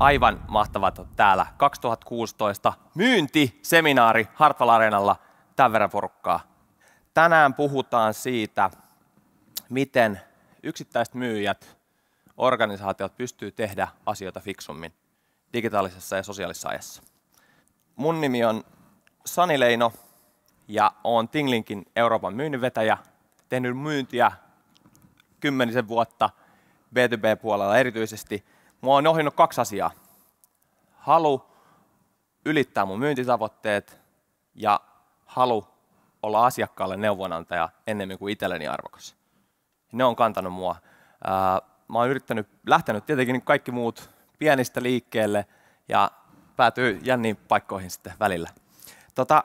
aivan mahtavat on täällä. 2016 myyntiseminaari Hartwall Areenalla, tämän verran porukkaa. Tänään puhutaan siitä, miten yksittäiset myyjät, organisaatiot pystyy tehdä asioita fiksummin digitaalisessa ja sosiaalisessa ajassa. Mun nimi on Sani Leino ja olen Tinglinkin Euroopan myynninvetäjä, tehnyt myyntiä kymmenisen vuotta B2B-puolella erityisesti – mua on ohjannut kaksi asiaa. Halu ylittää mun myyntitavoitteet ja halu olla asiakkaalle neuvonantaja ennemmin kuin itselleni arvokas. Ne on kantanut mua. Mä oon yrittänyt, lähtenyt tietenkin kaikki muut pienistä liikkeelle ja päätyy jänniin paikkoihin sitten välillä. Tota,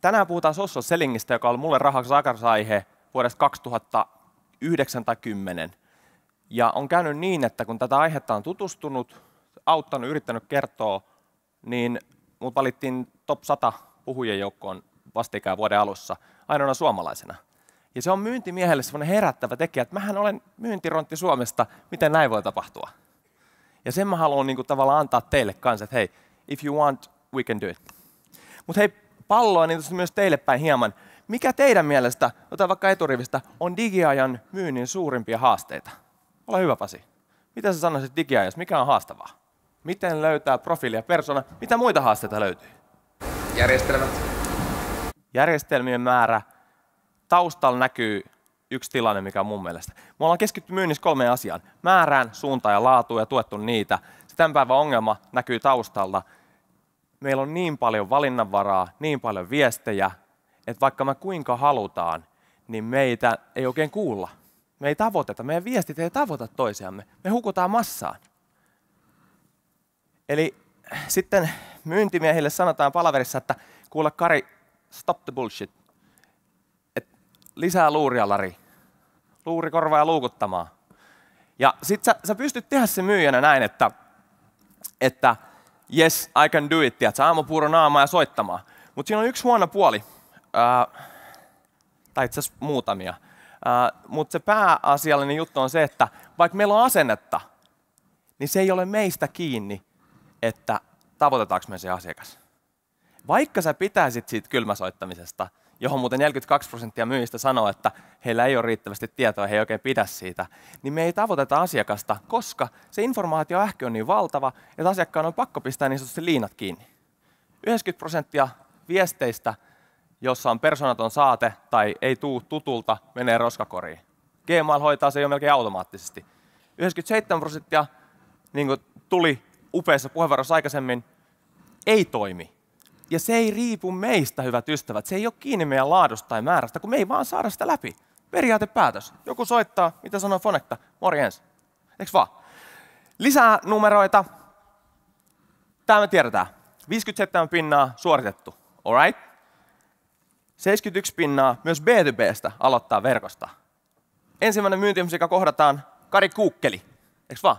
tänään puhutaan Sosso sellingistä, joka on mulle rahaksi aihe vuodesta 2009 tai 2010. Ja on käynyt niin, että kun tätä aihetta on tutustunut, auttanut, yrittänyt kertoa, niin mut valittiin top 100 puhujien joukkoon vastikään vuoden alussa ainoana suomalaisena. Ja se on myyntimiehelle sellainen herättävä tekijä, että mähän olen myyntirontti Suomesta, miten näin voi tapahtua. Ja sen mä haluan niin kuin, tavallaan antaa teille kanssa, että hei, if you want, we can do it. Mutta hei, palloa niin myös teille päin hieman. Mikä teidän mielestä, otan vaikka eturivistä, on digiajan myynnin suurimpia haasteita? Ole hyvä Pasi. Mitä sä sanoisit digiajassa? Mikä on haastavaa? Miten löytää profiili ja persona? Mitä muita haasteita löytyy? Järjestelmät. Järjestelmien määrä. Taustalla näkyy yksi tilanne, mikä on mun mielestä. Me ollaan keskitty myynnissä kolmeen asiaan. Määrään, suuntaan ja laatuun ja tuettu niitä. Se tämän päivän ongelma näkyy taustalla. Meillä on niin paljon valinnanvaraa, niin paljon viestejä, että vaikka me kuinka halutaan, niin meitä ei oikein kuulla. Me ei tavoiteta, meidän viestit ei tavoita toisiamme. Me hukutaan massaan. Eli sitten myyntimiehille sanotaan palaverissa, että kuule Kari, stop the bullshit. Et lisää luuria, Lari. Luuri korvaa luukuttamaan. Ja sit sä, sä pystyt tehdä se myyjänä näin, että, että yes, I can do it, sä, aamupuuro naamaa ja soittamaan. Mutta siinä on yksi huono puoli, äh, tai itse asiassa muutamia. Äh, Mutta se pääasiallinen juttu on se, että vaikka meillä on asennetta, niin se ei ole meistä kiinni, että tavoitetaanko me se asiakas. Vaikka sä pitäisit siitä kylmäsoittamisesta, johon muuten 42 prosenttia myyjistä sanoo, että heillä ei ole riittävästi tietoa, he ei oikein pidä siitä, niin me ei tavoiteta asiakasta, koska se informaatio ähkö on niin valtava, että asiakkaan on pakko pistää niin sanotusti liinat kiinni. 90 prosenttia viesteistä jossa on persoonaton saate tai ei tuu tutulta, menee roskakoriin. Gmail hoitaa se jo melkein automaattisesti. 97 prosenttia, niin kuin tuli upeassa puheenvuorossa aikaisemmin, ei toimi. Ja se ei riipu meistä, hyvät ystävät. Se ei ole kiinni meidän laadusta tai määrästä, kun me ei vaan saada sitä läpi. Periaatepäätös. Joku soittaa, mitä sanoo Fonekta. Morjens. Eiks vaan? Lisää numeroita. Tämä me tiedetään. 57 pinnaa suoritettu. Alright? 71 pinnaa myös B2Bstä aloittaa verkosta. Ensimmäinen myynti, joka kohdataan, Kari Kuukkeli. Eikö vaan?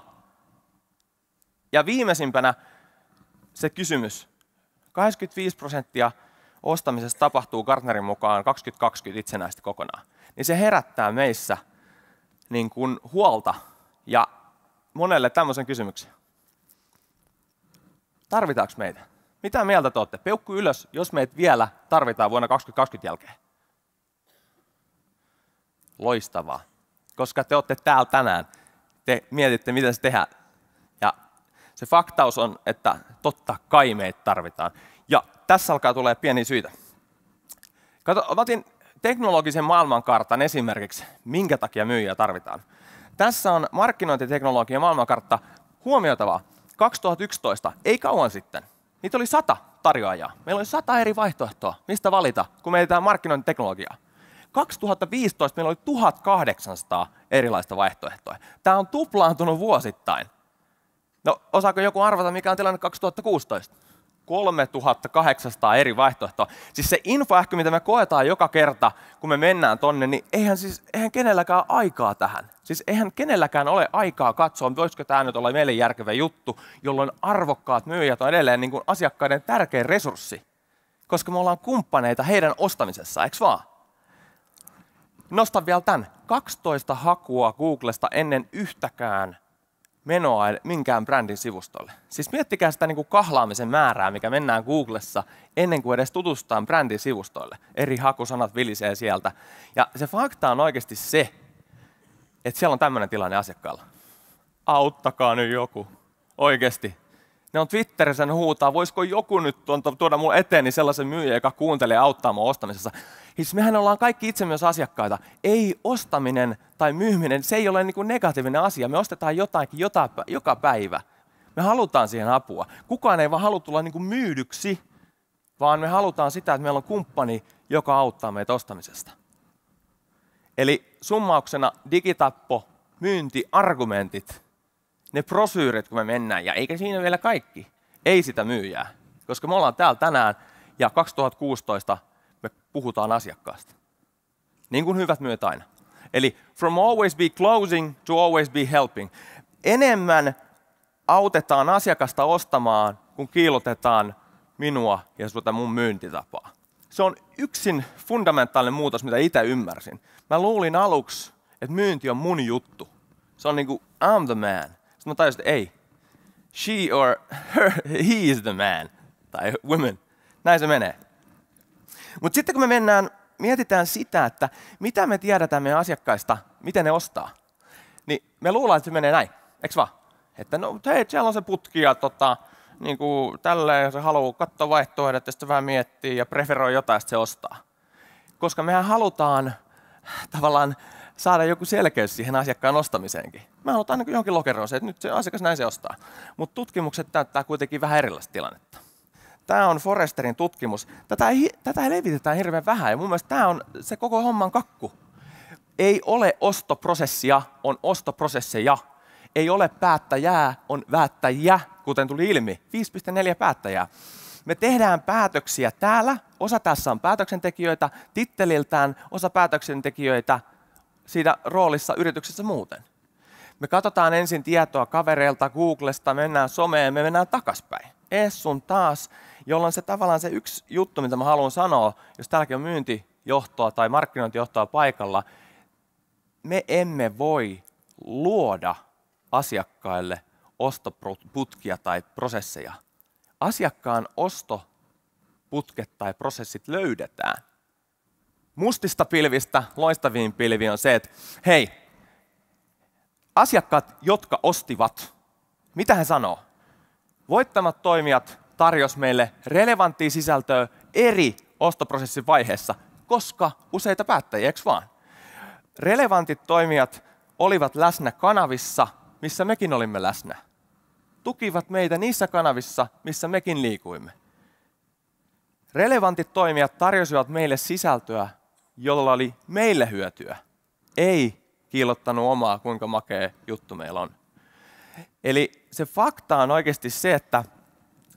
Ja viimeisimpänä se kysymys. 85 prosenttia ostamisesta tapahtuu Gartnerin mukaan 2020 itsenäisesti kokonaan. Niin se herättää meissä niin kuin huolta ja monelle tämmöisen kysymyksen. Tarvitaanko meitä? Mitä mieltä te olette? Peukku ylös, jos meitä vielä tarvitaan vuonna 2020 jälkeen. Loistavaa, koska te olette täällä tänään. Te mietitte, mitä se tehdään. Ja se faktaus on, että totta kai meitä tarvitaan. Ja tässä alkaa tulee pieni syitä. Kato, otin teknologisen maailmankartan esimerkiksi, minkä takia myyjiä tarvitaan. Tässä on markkinointiteknologian maailmankartta huomioitavaa. 2011, ei kauan sitten. Niitä oli sata tarjoajaa. Meillä oli sata eri vaihtoehtoa, mistä valita, kun me etsitään markkinointiteknologiaa. 2015 meillä oli 1800 erilaista vaihtoehtoa. Tämä on tuplaantunut vuosittain. No, osaako joku arvata, mikä on tilanne 2016? 3800 eri vaihtoehtoa. Siis se infoähky, mitä me koetaan joka kerta, kun me mennään tonne, niin eihän, siis, eihän kenelläkään aikaa tähän. Siis eihän kenelläkään ole aikaa katsoa, voisiko tämä nyt olla meille järkevä juttu, jolloin arvokkaat myyjät on edelleen niin kuin asiakkaiden tärkein resurssi, koska me ollaan kumppaneita heidän ostamisessa, eikö vaan? Nostan vielä tämän. 12 hakua Googlesta ennen yhtäkään menoa minkään brändin sivustolle. Siis miettikää sitä niin kuin kahlaamisen määrää, mikä mennään Googlessa ennen kuin edes tutustutaan brändin sivustoille. Eri hakusanat vilisee sieltä. Ja se fakta on oikeasti se, että siellä on tämmöinen tilanne asiakkaalla. Auttakaa nyt joku. Oikeasti. Ne on Twitterissä, ne huutaa, voisiko joku nyt tuoda mulle eteeni sellaisen myyjän, joka kuuntelee auttaa mua ostamisessa. Siis mehän ollaan kaikki itse myös asiakkaita. Ei ostaminen tai myyminen, se ei ole niin kuin negatiivinen asia. Me ostetaan jotain jota, joka päivä. Me halutaan siihen apua. Kukaan ei vaan halua tulla niin kuin myydyksi, vaan me halutaan sitä, että meillä on kumppani, joka auttaa meitä ostamisesta. Eli summauksena digitappo, myynti, argumentit, ne prosyyrit, kun me mennään, ja eikä siinä vielä kaikki. Ei sitä myyjää, koska me ollaan täällä tänään ja 2016 me puhutaan asiakkaasta. Niin kuin hyvät myöt aina. Eli from always be closing to always be helping. Enemmän autetaan asiakasta ostamaan, kun kiilotetaan minua ja sitä mun myyntitapaa. Se on yksin fundamentaalinen muutos, mitä itse ymmärsin. Mä luulin aluksi, että myynti on mun juttu. Se on niinku, I'm the man. Sitten mä tajusin, että ei. She or her, he is the man. Tai women. Näin se menee. Mutta sitten kun me mennään, mietitään sitä, että mitä me tiedetään meidän asiakkaista, miten ne ostaa, niin me luullaan, että se menee näin, eikö vaan? Että no hei, siellä on se putki ja tota, niin kuin tälleen se haluaa katsoa vaihtoehdot ja sitten vähän miettii ja preferoi jotain, että se ostaa. Koska mehän halutaan tavallaan saada joku selkeys siihen asiakkaan ostamiseenkin. Mä halutaan aina niinku johonkin lokeroon se, että nyt se asiakas näin se ostaa. Mutta tutkimukset täyttää kuitenkin vähän erilaista tilannetta. Tämä on Foresterin tutkimus. Tätä, ei, tätä levitetään hirveän vähän ja mun mielestä tämä on se koko homman kakku. Ei ole ostoprosessia, on ostoprosesseja. Ei ole päättäjää, on väättäjä, kuten tuli ilmi. 5,4 päättäjää. Me tehdään päätöksiä täällä. Osa tässä on päätöksentekijöitä titteliltään, osa päätöksentekijöitä siinä roolissa yrityksessä muuten. Me katsotaan ensin tietoa kavereilta, Googlesta, mennään someen, me mennään takaspäin. Ees sun taas jolloin se tavallaan se yksi juttu, mitä mä haluan sanoa, jos täälläkin on myyntijohtoa tai markkinointijohtoa paikalla, me emme voi luoda asiakkaille ostoputkia tai prosesseja. Asiakkaan ostoputket tai prosessit löydetään. Mustista pilvistä loistaviin pilviin on se, että hei, asiakkaat, jotka ostivat, mitä he sanoo? Voittamat toimijat tarjosi meille relevanttia sisältöä eri ostoprosessin vaiheessa, koska useita päättäjiä, eikö vaan? Relevantit toimijat olivat läsnä kanavissa, missä mekin olimme läsnä. Tukivat meitä niissä kanavissa, missä mekin liikuimme. Relevantit toimijat tarjosivat meille sisältöä, jolla oli meille hyötyä. Ei kiillottanut omaa, kuinka makea juttu meillä on. Eli se fakta on oikeasti se, että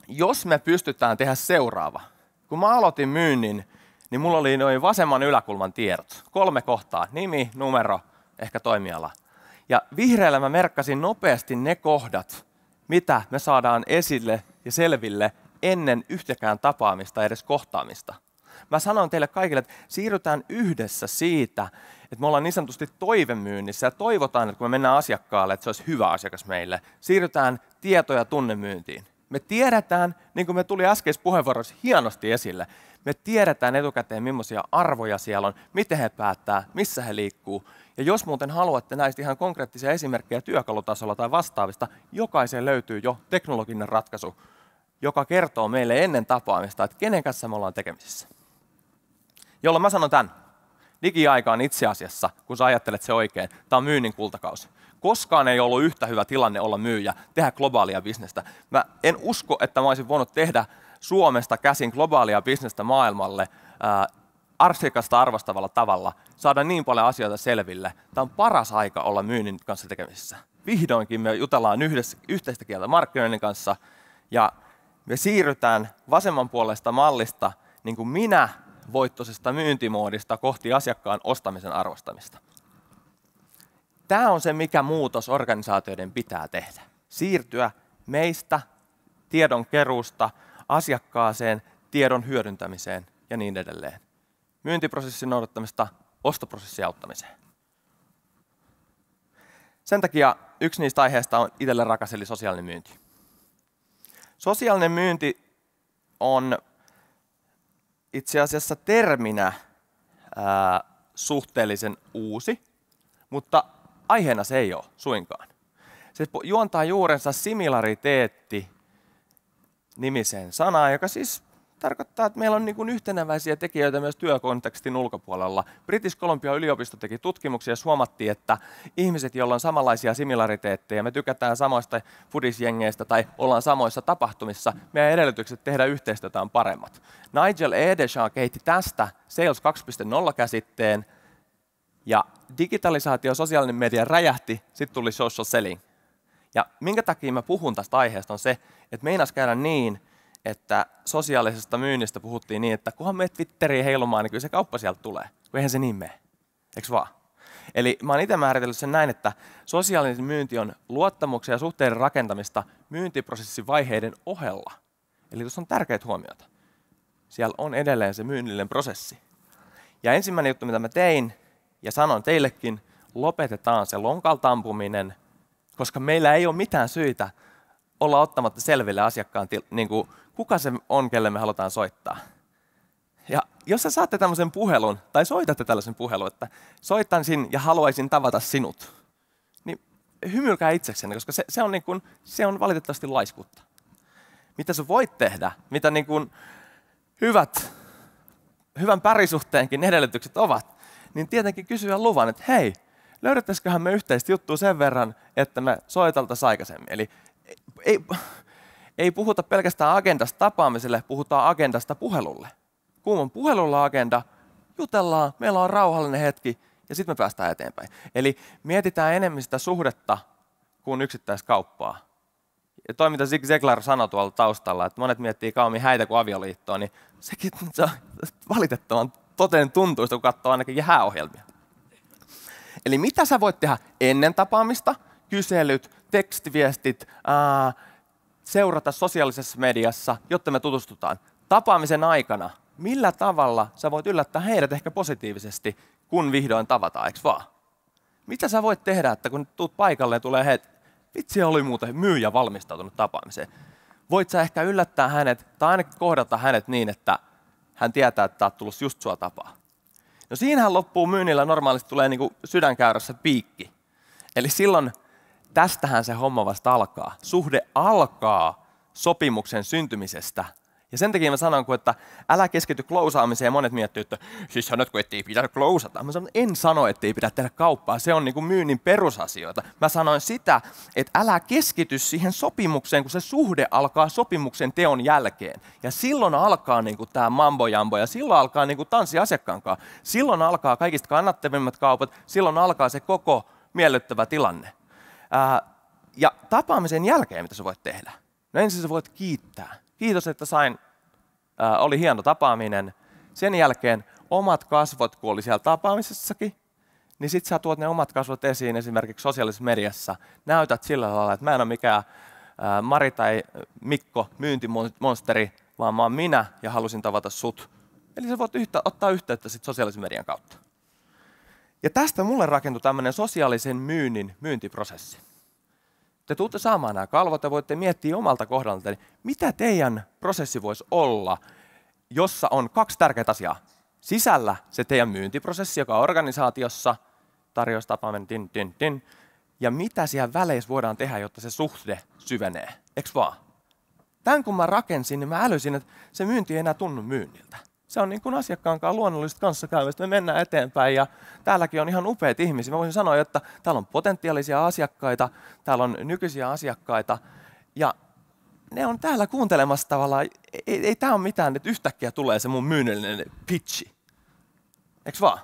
jos me pystytään tehdä seuraava. Kun mä aloitin myynnin, niin mulla oli noin vasemman yläkulman tiedot. Kolme kohtaa, nimi, numero, ehkä toimiala. Ja vihreällä mä merkkasin nopeasti ne kohdat, mitä me saadaan esille ja selville ennen yhtäkään tapaamista, edes kohtaamista. Mä sanon teille kaikille, että siirrytään yhdessä siitä, että me ollaan niin sanotusti toivemyynnissä ja toivotaan, että kun me mennään asiakkaalle, että se olisi hyvä asiakas meille. Siirrytään tieto- ja tunnemyyntiin. Me tiedetään, niin kuin me tuli äskeisessä puheenvuorossa hienosti esille, me tiedetään etukäteen, millaisia arvoja siellä on, miten he päättää, missä he liikkuu. Ja jos muuten haluatte näistä ihan konkreettisia esimerkkejä työkalutasolla tai vastaavista, jokaisen löytyy jo teknologinen ratkaisu, joka kertoo meille ennen tapaamista, että kenen kanssa me ollaan tekemisissä. Jolloin mä sanon tämän. Digiaika on itse asiassa, kun sä ajattelet se oikein, tämä on myynnin kultakausi. Koskaan ei ollut yhtä hyvä tilanne olla myyjä, tehdä globaalia bisnestä. Mä en usko, että mä olisin voinut tehdä Suomesta käsin globaalia bisnestä maailmalle ää, arsikasta arvostavalla tavalla, saada niin paljon asioita selville. Tämä on paras aika olla myynnin kanssa tekemisissä. Vihdoinkin me jutellaan yhdessä, yhteistä kieltä markkinoinnin kanssa ja me siirrytään vasemman puolesta mallista niin kuin minä voittoisesta myyntimoodista kohti asiakkaan ostamisen arvostamista. Tämä on se, mikä muutos organisaatioiden pitää tehdä. Siirtyä meistä, tiedon keruusta, asiakkaaseen, tiedon hyödyntämiseen ja niin edelleen. Myyntiprosessin noudattamista ostoprosessin auttamiseen. Sen takia yksi niistä aiheista on itselle rakas, eli sosiaalinen myynti. Sosiaalinen myynti on itse asiassa terminä ää, suhteellisen uusi, mutta aiheena se ei ole suinkaan. Se juontaa juurensa similariteetti nimiseen sanaan, joka siis tarkoittaa, että meillä on niin yhteneväisiä tekijöitä myös työkontekstin ulkopuolella. British Columbia yliopisto teki tutkimuksia, ja huomattiin, että ihmiset, joilla on samanlaisia similariteetteja, me tykätään samoista fudisjengeistä tai ollaan samoissa tapahtumissa, meidän edellytykset tehdä yhteistyötä on paremmat. Nigel Edeshan kehitti tästä Sales 2.0-käsitteen, ja digitalisaatio, sosiaalinen media räjähti, sitten tuli social selling. Ja minkä takia mä puhun tästä aiheesta on se, että meinas käydä niin, että sosiaalisesta myynnistä puhuttiin niin, että kunhan me Twitteriin heilumaan, niin kyllä se kauppa sieltä tulee. Kun eihän se niin mene. Eikö vaan? Eli mä oon itse määritellyt sen näin, että sosiaalinen myynti on luottamuksen ja suhteiden rakentamista myyntiprosessin vaiheiden ohella. Eli tuossa on tärkeitä huomiota. Siellä on edelleen se myynnillinen prosessi. Ja ensimmäinen juttu, mitä mä tein, ja sanon teillekin, lopetetaan se lonkalta ampuminen, koska meillä ei ole mitään syytä olla ottamatta selville asiakkaan, niin kuin, kuka se on, kelle me halutaan soittaa. Ja jos sä saatte tämmöisen puhelun, tai soitatte tällaisen puhelun, että soittaisin ja haluaisin tavata sinut, niin hymyilkää itseksenne, koska se, se, on, niin kuin, se on valitettavasti laiskuutta. Mitä sä voit tehdä, mitä niin kuin hyvät, hyvän parisuhteenkin edellytykset ovat, niin tietenkin kysyä luvan, että hei, löydettäisiköhän me yhteistä juttua sen verran, että me soiteltaisiin aikaisemmin. Eli ei, ei puhuta pelkästään agendasta tapaamiselle, puhutaan agendasta puhelulle. Kun on puhelulla agenda, jutellaan, meillä on rauhallinen hetki ja sitten me päästään eteenpäin. Eli mietitään enemmän sitä suhdetta kuin yksittäiskauppaa. Ja toi, mitä Zig Zeglar sanoi tuolla taustalla, että monet miettii kauemmin häitä kuin avioliittoa, niin sekin se on valitettavan toteen tuntuista, kun katsoo ainakin jääohjelmia. Eli mitä sä voit tehdä ennen tapaamista? Kyselyt, tekstiviestit, ää, seurata sosiaalisessa mediassa, jotta me tutustutaan. Tapaamisen aikana, millä tavalla sä voit yllättää heidät ehkä positiivisesti, kun vihdoin tavataan, eikö vaan? Mitä sä voit tehdä, että kun tuut paikalle ja tulee heidät, vitsi oli muuten myyjä valmistautunut tapaamiseen. Voit sä ehkä yllättää hänet tai ainakin kohdata hänet niin, että hän tietää, että tämä on tullut just sua tapaa. No siinähän loppuu myynnillä normaalisti tulee niin kuin sydänkäyrässä piikki. Eli silloin tästähän se homma vasta alkaa. Suhde alkaa sopimuksen syntymisestä – ja sen takia mä sanon, kun, että älä keskity klousaamiseen. Monet miettii, että siis sanot, kun ettei pidä klousata. Mä sanon, en sano, ettei pidä tehdä kauppaa. Se on niin kuin myynnin perusasioita. Mä sanoin sitä, että älä keskity siihen sopimukseen, kun se suhde alkaa sopimuksen teon jälkeen. Ja silloin alkaa niin kuin tämä mambo-jambo ja silloin alkaa niin kuin tanssi asiakkaan kanssa. Silloin alkaa kaikista kannattavimmat kaupat. Silloin alkaa se koko miellyttävä tilanne. Ää, ja tapaamisen jälkeen, mitä sä voit tehdä? No ensin sä voit kiittää Kiitos, että sain, ää, oli hieno tapaaminen. Sen jälkeen omat kasvot, kun oli siellä tapaamisessakin, niin sitten sä tuot ne omat kasvot esiin esimerkiksi sosiaalisessa mediassa. Näytät sillä lailla, että mä en ole mikään ää, Mari tai Mikko myyntimonsteri, vaan mä oon minä ja halusin tavata sut. Eli sä voit yhtä, ottaa yhteyttä sit sosiaalisen median kautta. Ja tästä mulle rakentui tämmöinen sosiaalisen myynnin myyntiprosessi te tuutte saamaan nämä kalvot ja voitte miettiä omalta kohdalta, mitä teidän prosessi voisi olla, jossa on kaksi tärkeää asiaa. Sisällä se teidän myyntiprosessi, joka on organisaatiossa, tarjoustapaaminen, din, din, din, ja mitä siellä väleissä voidaan tehdä, jotta se suhde syvenee. Eks vaan? Tämän kun mä rakensin, niin mä älysin, että se myynti ei enää tunnu myynniltä. Se on niin kuin asiakkaan kanssa luonnollista kanssakäymistä. Me mennään eteenpäin ja täälläkin on ihan upeat ihmisiä. Mä voisin sanoa, että täällä on potentiaalisia asiakkaita, täällä on nykyisiä asiakkaita ja ne on täällä kuuntelemassa tavallaan. Ei, ei, ei tämä ole mitään, että yhtäkkiä tulee se mun myynnillinen pitchi. Eikö vaan?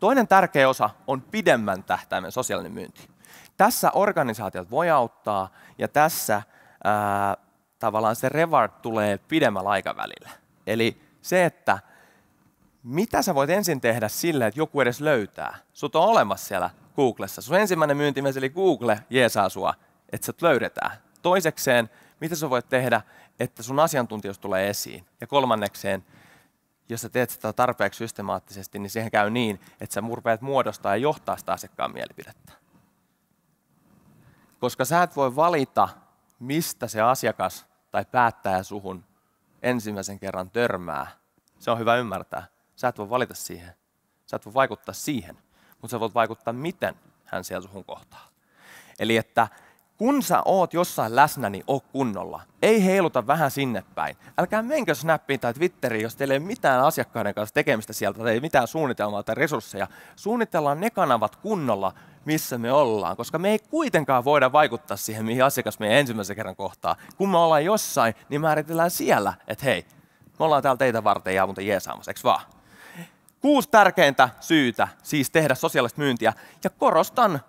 Toinen tärkeä osa on pidemmän tähtäimen sosiaalinen myynti. Tässä organisaatiot voi auttaa ja tässä ää, tavallaan se reward tulee pidemmällä aikavälillä. Eli se, että mitä sä voit ensin tehdä sille, että joku edes löytää. Sut on olemassa siellä Googlessa. Sun ensimmäinen myyntimies eli Google jeesaa sua, että sä löydetään. Toisekseen, mitä sä voit tehdä, että sun asiantuntijuus tulee esiin. Ja kolmannekseen, jos sä teet sitä tarpeeksi systemaattisesti, niin siihen käy niin, että sä murpeet muodostaa ja johtaa sitä asiakkaan mielipidettä. Koska sä et voi valita, mistä se asiakas tai päättäjä suhun ensimmäisen kerran törmää, se on hyvä ymmärtää. Sä et voi valita siihen. Sä et voi vaikuttaa siihen, mutta sä voit vaikuttaa, miten hän siellä suhun kohtaa. Eli että kun sä oot jossain läsnä, niin oo kunnolla. Ei heiluta vähän sinne päin. Älkää menkö Snappiin tai Twitteriin, jos teillä ei ole mitään asiakkaiden kanssa tekemistä sieltä, tai ei mitään suunnitelmaa tai resursseja. Suunnitellaan ne kanavat kunnolla, missä me ollaan, koska me ei kuitenkaan voida vaikuttaa siihen, mihin asiakas meidän ensimmäisen kerran kohtaa. Kun me ollaan jossain, niin määritellään siellä, että hei, me ollaan täällä teitä varten ja muuten jeesaamassa, eikö vaan? Kuusi tärkeintä syytä siis tehdä sosiaalista myyntiä, ja korostan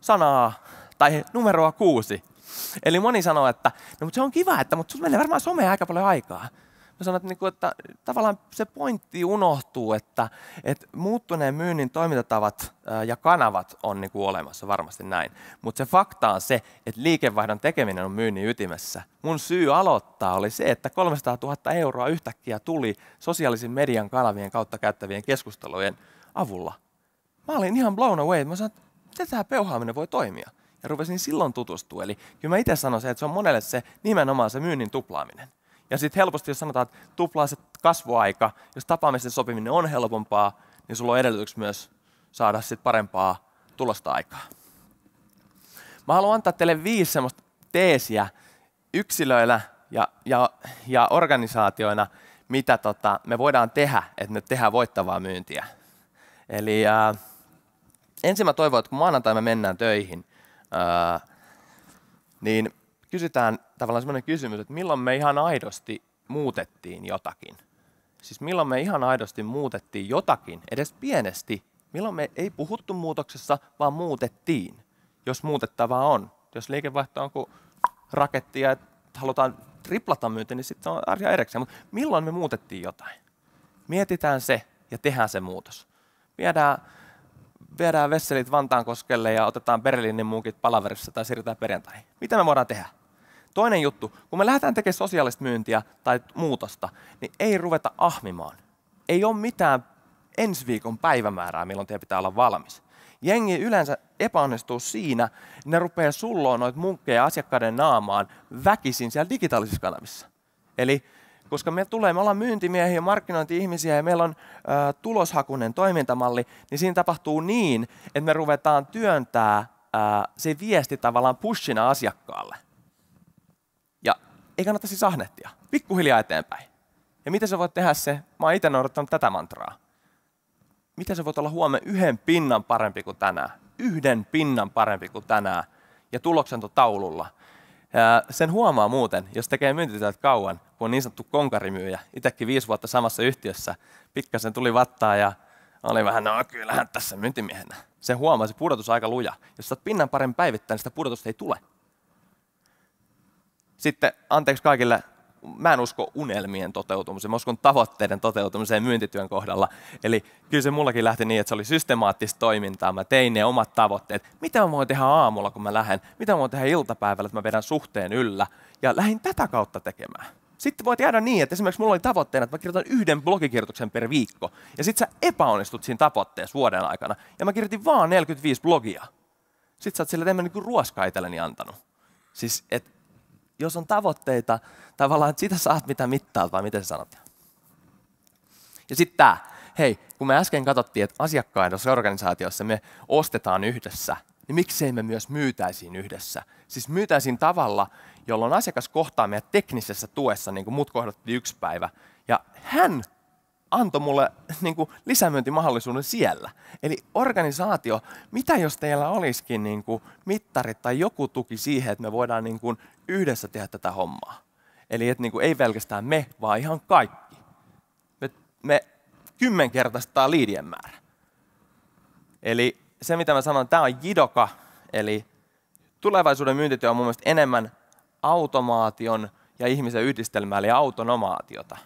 sanaa tai numeroa kuusi. Eli moni sanoo, että no, mutta se on kiva, että mutta sulla menee varmaan somea aika paljon aikaa. Mä sanon, että, niin kuin, että tavallaan se pointti unohtuu, että, että muuttuneen myynnin toimintatavat ja kanavat on niin kuin olemassa varmasti näin. Mutta se fakta on se, että liikevaihdon tekeminen on myynnin ytimessä. Mun syy aloittaa oli se, että 300 000 euroa yhtäkkiä tuli sosiaalisen median kanavien kautta käyttävien keskustelujen avulla. Mä olin ihan blown away. Mä sanoin, että miten tämä peuhaaminen voi toimia? ja rupesin silloin tutustua. Eli kyllä mä itse sanon se, että se on monelle se nimenomaan se myynnin tuplaaminen. Ja sitten helposti, jos sanotaan, että tuplaa se kasvuaika, jos tapaamisen sopiminen on helpompaa, niin sulla on edellytys myös saada sit parempaa tulosta aikaa. Mä haluan antaa teille viisi semmoista teesiä yksilöillä ja, ja, ja organisaatioina, mitä tota, me voidaan tehdä, että me tehdään voittavaa myyntiä. Eli ää, äh, ensin mä toivon, että kun maanantaina me mennään töihin, Ää, öö, niin kysytään tavallaan semmoinen kysymys, että milloin me ihan aidosti muutettiin jotakin? Siis milloin me ihan aidosti muutettiin jotakin, edes pienesti? Milloin me ei puhuttu muutoksessa, vaan muutettiin, jos muutettavaa on? Jos liikevaihto on kuin raketti ja halutaan triplata myynti, niin sitten on arja erikseen. Mutta milloin me muutettiin jotain? Mietitään se ja tehdään se muutos. Viedään viedään vesselit vantaan koskelle ja otetaan Berliinin muukit palaverissa tai siirrytään perjantaihin. Mitä me voidaan tehdä? Toinen juttu, kun me lähdetään tekemään sosiaalista myyntiä tai muutosta, niin ei ruveta ahmimaan. Ei ole mitään ensi viikon päivämäärää, milloin teidän pitää olla valmis. Jengi yleensä epäonnistuu siinä, että ne rupeaa sulloon noita munkkeja asiakkaiden naamaan väkisin siellä digitaalisissa kanavissa. Eli koska me tulee, me ollaan myyntimiehiä ja markkinointi-ihmisiä ja meillä on ä, tuloshakunen toimintamalli, niin siinä tapahtuu niin, että me ruvetaan työntää ä, se viesti tavallaan pushina asiakkaalle. Ja ei kannata siis ahnehtia. Pikkuhiljaa eteenpäin. Ja miten sä voit tehdä se? Mä oon itse noudattanut tätä mantraa. Miten sä voit olla huomenna yhden pinnan parempi kuin tänään? Yhden pinnan parempi kuin tänään. Ja tuloksen taululla. Sen huomaa muuten, jos tekee myyntityötä kauan, kun on niin sanottu konkarimyyjä. Itsekin viisi vuotta samassa yhtiössä. Pikkasen tuli vattaa ja oli vähän, no kyllähän tässä myyntimiehenä. Se huomaa, se pudotus on aika luja. Jos saat pinnan paremmin päivittäin, niin sitä pudotusta ei tule. Sitten, anteeksi kaikille mä en usko unelmien toteutumiseen, mä uskon tavoitteiden toteutumiseen myyntityön kohdalla. Eli kyllä se mullakin lähti niin, että se oli systemaattista toimintaa, mä tein ne omat tavoitteet. Mitä mä voin tehdä aamulla, kun mä lähden? Mitä mä voin tehdä iltapäivällä, että mä vedän suhteen yllä? Ja lähdin tätä kautta tekemään. Sitten voit jäädä niin, että esimerkiksi mulla oli tavoitteena, että mä kirjoitan yhden blogikirjoituksen per viikko. Ja sit sä epäonnistut siinä tavoitteessa vuoden aikana. Ja mä kirjoitin vaan 45 blogia. Sitten sä oot sillä, että en mä niinku antanut. Siis, että jos on tavoitteita, tavallaan sitä saat mitä mittaat, vai miten sä sanot? Ja sitten tämä, hei, kun me äsken katsottiin, että asiakkaiden organisaatiossa me ostetaan yhdessä, niin miksei me myös myytäisiin yhdessä? Siis myytäisiin tavalla, jolloin asiakas kohtaa meidän teknisessä tuessa, niin kuin mut kohdattiin yksi päivä, ja hän antoi mulle niin kuin lisämyyntimahdollisuuden siellä. Eli organisaatio, mitä jos teillä olisikin niin kuin mittari tai joku tuki siihen, että me voidaan niin kuin yhdessä tehdä tätä hommaa. Eli että niin kuin ei pelkästään me, vaan ihan kaikki. Me, me kymmenkertaistetaan liidien määrä. Eli se, mitä mä sanon, tämä on jidoka, eli tulevaisuuden myyntityö on mun mielestä enemmän automaation ja ihmisen yhdistelmää, eli autonomaatiota.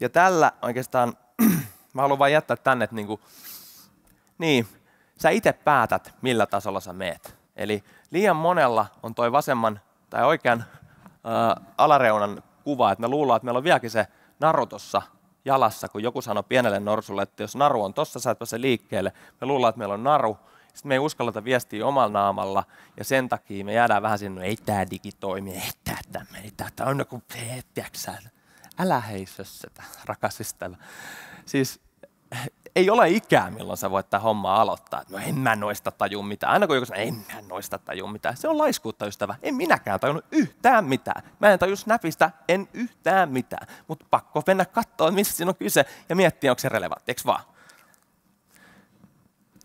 Ja tällä oikeastaan, mä haluan vain jättää tänne, että niin, kuin, niin sä itse päätät, millä tasolla sä meet. Eli liian monella on toi vasemman tai oikean äh, alareunan kuva, että me luullaan, että meillä on vieläkin se naru tuossa jalassa, kun joku sanoi pienelle norsulle, että jos naru on tossa, sä et pääse liikkeelle. Me luullaan, että meillä on naru, sitten me ei uskalleta viestiä omalla naamalla, ja sen takia me jäädään vähän sinne, no ei tämä digitoimi, ei tämä tämä, ei tämä, tämä on joku, tiedätkö älä hei sössetä, rakas ystävä. Siis ei ole ikää, milloin sä voit tämä homma aloittaa. No en mä noista tajua mitään. Aina kun joku sanoo, en mä noista tajua mitään. Se on laiskuutta, ystävä. En minäkään tajunnut yhtään mitään. Mä en tajus näpistä en yhtään mitään. Mutta pakko mennä katsoa, missä siinä on kyse ja miettiä, onko se relevantti, eikö vaan?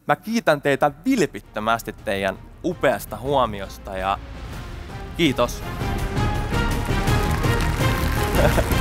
Mä kiitän teitä vilpittömästi teidän upeasta huomiosta ja kiitos. ha ha.